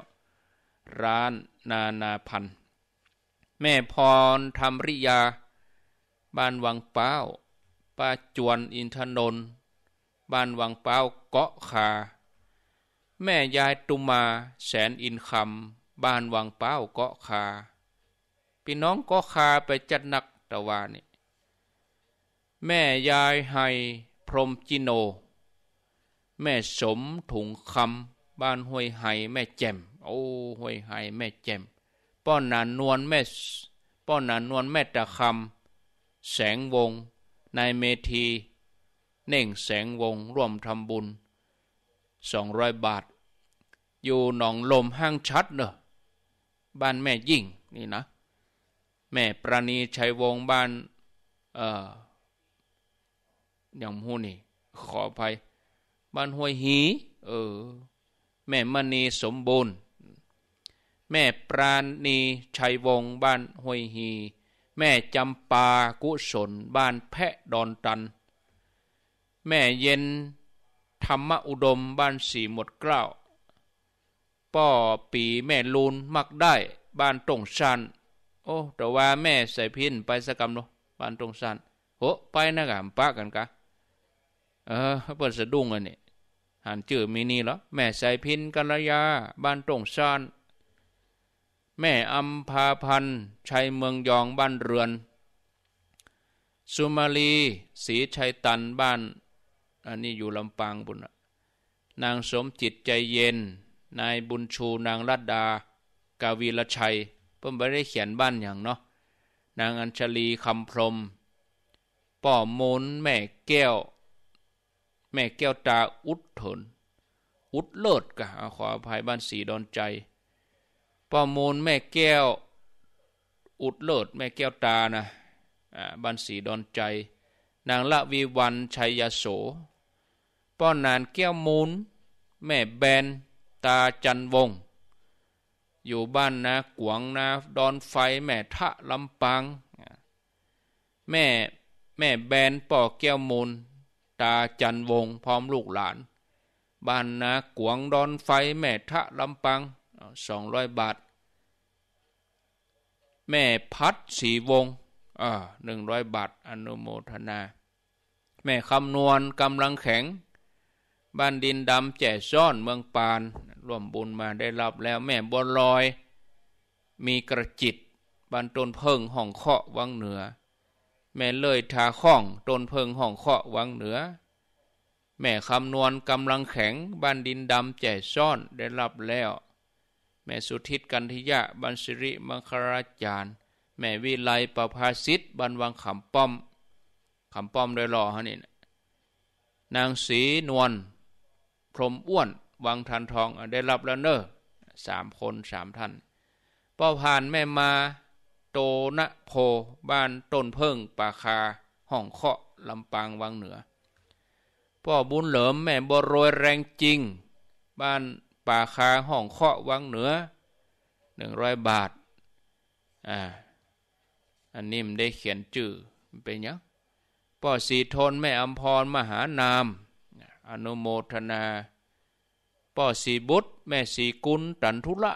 ร้านนานาพันแม่พรธรรมริยาบ้านวังเป้าป้าจวนอินทนนท์ บ้านวังเป้าเกาะคา แม่ยายตุมา แสนอินคำ บ้านวังเป้าเกาะคาพี่น้องเกาะคาไปจัดหนักตะวานี่แม่ยายไฮพรมจิโน แม่สมถุงคำ บ้านห้วยไฮแม่แจ่ม โอ้ห้วยไฮแม่แจ่ม ป้อนนานนวลแม่ป้อนนานนวลแม่ตะคำแสงวงนายเมธีเน่ง แสงวงร่วมทำบุญสองร้อยบาท อยู่หนองลมห้างชัดเนอะบ้านแม่ยิ่งนี่นะ แม่ประณีชัยวง บ้านเอ่ออย่างหูนี่ขออภัยบ้านห้วยหีเออแม่มณีสมบูรณ์ แม่ปราณีชัยวง บ้านห้วยหีแม่จำปากุศลบ้านแพะดอนตัน แม่เย็นธรรมอุดมบ้านสีหมดเกล้าป่อปีแม่ลูนมักได้บ้านตรงชันโอ้แต่ว่าแม่ใส่พินไปสกรรมเนาะบ้านตรงชันโ้ไปนะกานปะกันกะเออเปิดสะดุ้งอันนี้หันจื่อมีนี่เหรอแม่ใส่พินกัลยาบ้านตรงชันแม่อัมพาพันชัยเมืองยองบ้านเรือน สุมาลีศรีชัยตันบ้าน อันนี้อยู่ลำปางบุญนางสมจิตใจเย็นนายบุญชูนางรัตดากาวีละชัยเพิ่มไปได้เขียนบ้านอย่างเนาะนางอัญชลีคำพรม ป่อมนแม่แก้ว แม่แก้วตาอุดทถน อุดเลิศกะขออภัยบ้านสีดอนใจประมูลแม่แก้ว อุดเลิศแม่แก้วตานะบันสีดอนใจ นางละวีวันชัยยโสป้อนานแก้วมูลแม่แบนตาจันวง อยู่บ้านนะกวงนะดอนไฟ แม่ทะลำปังแม่แม่แบนป่อแก้วมูลตาจันวง พร้อมลูกหลานบ้านนากวงดอนไฟ แม่ทะลำปังสองร้อยบาทแม่พัดสีวงหนึ่งร้อยบาทอนุโมทนา แม่ คำนวณกำลังแข็ง บ้านดินดำแจ่ซ่อนเมืองปาน ร่วมบุญมาได้รับแล้ว แม่บอลลอย มีกระจิตบ้านตนเพิงห้องเคาะวังเหนือ แม่เลยทาข้องตนเพิงห้องเคาะวังเหนือ แม่คำนวณกำลังแข็ง บ้านดินดำแจ่ซ่อนได้รับแล้วแม่สุทิตกันทิยะบันสิริมังคราจารย์ แม่วิไลประภาสิทธิ์บันวังขำป้อม ขำป้อมโดยหล่อฮะนี่นางสีนวลพรมอ้วน วังทันทอง ได้รับแล้วเนอร์สามคนสามท่านป้อผ่านแม่มาโตนะโพบ้านต้นเพิ่งป่าคาห้องเคาะลำปางวังเหนือ พ่อบุญเหลิมแม่บรวยแรงจริงบ้านป่าคาห้องเคาะวังเหนือหนึ่งร้อยบาทอ่าอันนี้มันได้เขียนจื่อเป็นยังป่อสีทน แม่อัมพรมหานาม อนุโมทนา ป่อสีบุตร แม่สีกุลตันทุละ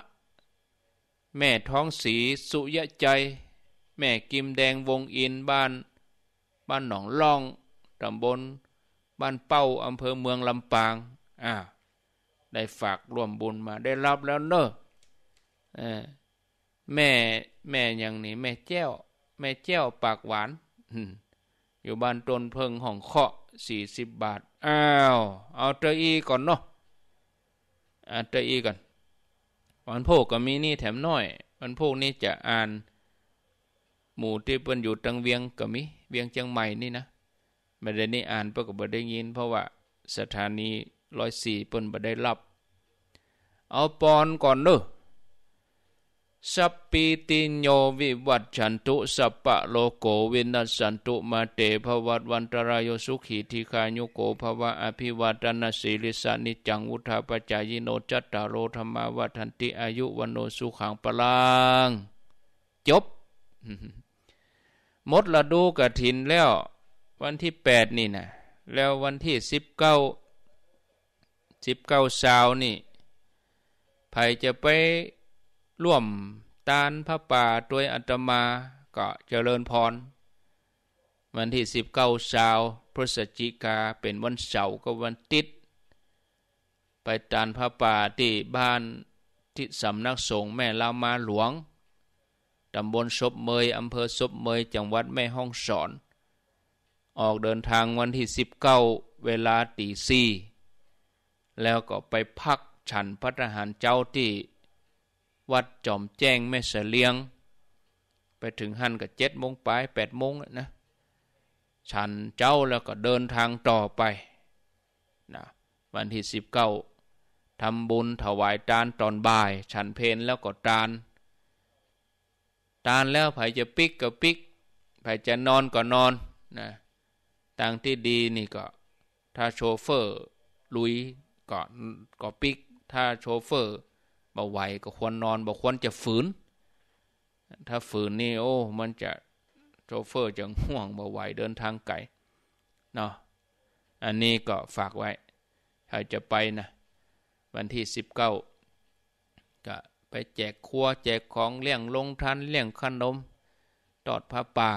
แม่ท้องสีสุยะใจ แม่กิมแดงวงอินบ้านบ้านหนองล่องตำบล บ้านเป้าอำเภอเมืองลำปางอ่าได้ฝากร่วมบุญมา ได้รับแล้วเนอะแม่แม่อย่างนี้แม่แจ้วแม่แจ้วปากหวาน อยู่บ้านตนเพิงห้องเคาะสี่สิบบาท อ้าว เอาเตอีก่อนเนาะเอาเตอีก่อนวันพวกก็มีนี่แถมน้อยวันพวกนี่จะอ่าน หมู่ที่เป็นอยู่ตังเวียงก็มีเวียงเชียงใหม่นี่นะไม่ได้นี่อ่านเพราะก็บ่ได้ยิน เพราะว่าสถานีร้อยสี่เปิ้นบ่ได้รับ เอาปอนก่อนเนอสัพปิติโยวิวัตฉันตุสัพปะโลโกวินัสสันตุมาเตภวัตวันตรายสุขีทิคายุโกภวะอภิวัตนาสีลิสานิจังวุทาปจายโนจัตตาโรธรรมาวัฏันติอายุวันโนสุขังปลังจบ หมดละดูกระถินแล้ว วันที่แปดนี่นะแล้ววันที่สิบเก้าสิบเก้าสาวนี่ไผจะไป ร่วมตานพระป่าด้วยอัตมา ก็เจริญพรวันที่สิบเก้าสาวพฤศจิกาเป็นวันเสาร์กับวันติด ไปตานพระป่าที่บ้านที่สำนักสงฆ์แม่ลามาหลวงตำบลศพเมยอำเภอศพเมยจังหวัดแม่ฮ่องสอน ออกเดินทางวันที่สิบเก้าเวลาตีสี่แล้วก็ไปพักฉันพัฒหารเจ้าที่วัดจอมแจ้งแม่เสลียง ไปถึงหันก็เจ็ดโมงปลายแปดโมงนะฉันเจ้าแล้วก็เดินทางต่อไปนะวันที่สิบเก้าทำบุญถวายจานตอนบ่าย ฉันเพนแล้วก็จานจานแล้วไผจะปิกก็ปิกไผจะนอนก็นอนนะทางที่ดีนี่ก็ถ้าโชเฟอร์ลุยก็ก็ปิกถ้าโชเฟอร์บาไหวก็ควรนอนบาควรจะฝืน ถ้าฝืนนี่โอ้มันจะ โชเฟอร์จะห่วงบาไหวเดินทางไกลเนาะอันนี้ก็ฝากไว้ ถ้าจะไปนะ วันที่สิบเก้าก็ไปแจกครัว แจกของเลี้ยงลงทันเลี้ยงขนม ตอดผ้าป่า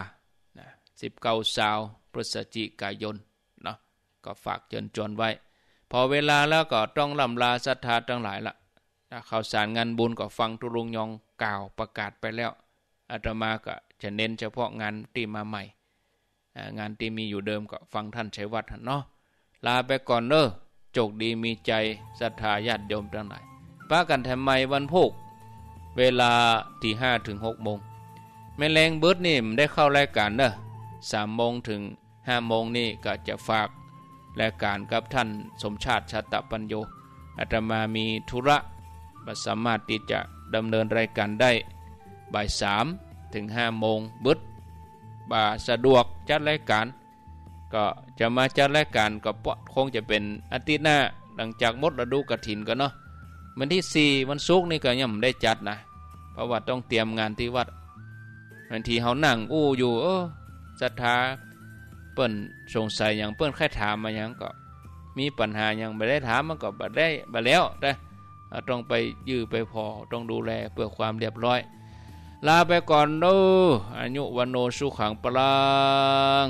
สิบเก้าสาวพฤศจิกายนเนาะก็ฝากเชิญชวนไว้พอเวลาแล้วก็ต้องลำลาศรัทธาทั้งหลายละข้าสารงานบุญก็ฟังทุลุงยองกล่าวประกาศไปแล้ว อาตมาก็จะเน้นเฉพาะงานที่มาใหม่ งานที่มีอยู่เดิม ก็ฟังท่านใช้วัดเนาะลาไปก่อนเนอะจกดีมีใจศรัทธาญาติโยมทั้งหลายป้ากันทำไมวันพุกเวลาที่ห้าถึงหกโมงแมลงเบิร์ดนี่ได้เข้ารายการเนอะสามโมงถึงห้าโมงนี่ก็จะฝากและการกับท่านสมชาติชาตปัญโยอาตมามีธุระบสามารถที่จะดำเนินรายการได้บ่ายสามถึงห้าโมงบึดบ่าสะดวกจัดรายการ ก็จะมาจัดรายการก็คงจะเป็นอาทิตย์หน้า หลังจากมดฤดูกระถินกันเนาะ วันที่สี่วันศุกร์นี่ก็ยังไม่ได้จัดนะ เพราะว่าต้องเตรียมงานที่วัดบางทีเขานั่งอู้อยู่ เออศรัทธาปิ้นสงสัยอย่างเปิ้นแค่ถามมาอย่างก็มีปัญหาอย่างไม่ได้ถามมันก็บ่ได้บ่แล้วนะต้องไปยื้อไปพอ ต้องดูแลเพื่อความเรียบร้อย ลาไปก่อนดูอายุวันโนสุขังปลัง